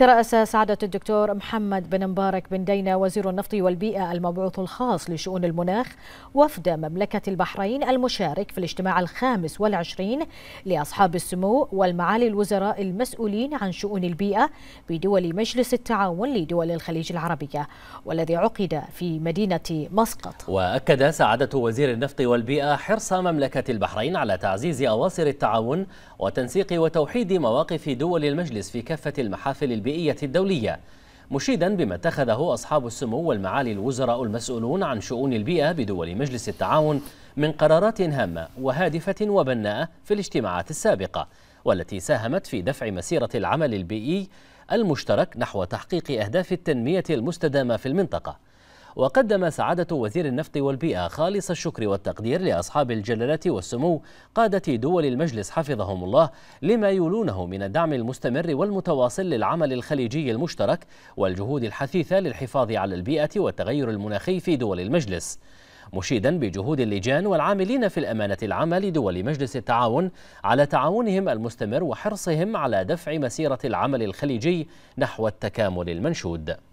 ترأس سعادة الدكتور محمد بن مبارك بن دينا وزير النفط والبيئة المبعوث الخاص لشؤون المناخ وفد مملكة البحرين المشارك في الاجتماع الخامس والعشرين لأصحاب السمو والمعالي الوزراء المسؤولين عن شؤون البيئة بدول مجلس التعاون لدول الخليج العربية والذي عقد في مدينة مسقط وأكد سعادة وزير النفط والبيئة حرص مملكة البحرين على تعزيز أواصر التعاون وتنسيق وتوحيد مواقف دول المجلس في كافة المحافل البيئة البيئية الدولية مشيدا بما اتخذه أصحاب السمو والمعالي الوزراء المسؤولون عن شؤون البيئة بدول مجلس التعاون من قرارات هامة وهادفة وبناءة في الاجتماعات السابقة والتي ساهمت في دفع مسيرة العمل البيئي المشترك نحو تحقيق أهداف التنمية المستدامة في المنطقة وقدم سعادة وزير النفط والبيئة خالص الشكر والتقدير لأصحاب الجلالة والسمو قادة دول المجلس حفظهم الله لما يولونه من الدعم المستمر والمتواصل للعمل الخليجي المشترك والجهود الحثيثة للحفاظ على البيئة والتغير المناخي في دول المجلس مشيدا بجهود اللجان والعاملين في الأمانة العامة لدول مجلس التعاون على تعاونهم المستمر وحرصهم على دفع مسيرة العمل الخليجي نحو التكامل المنشود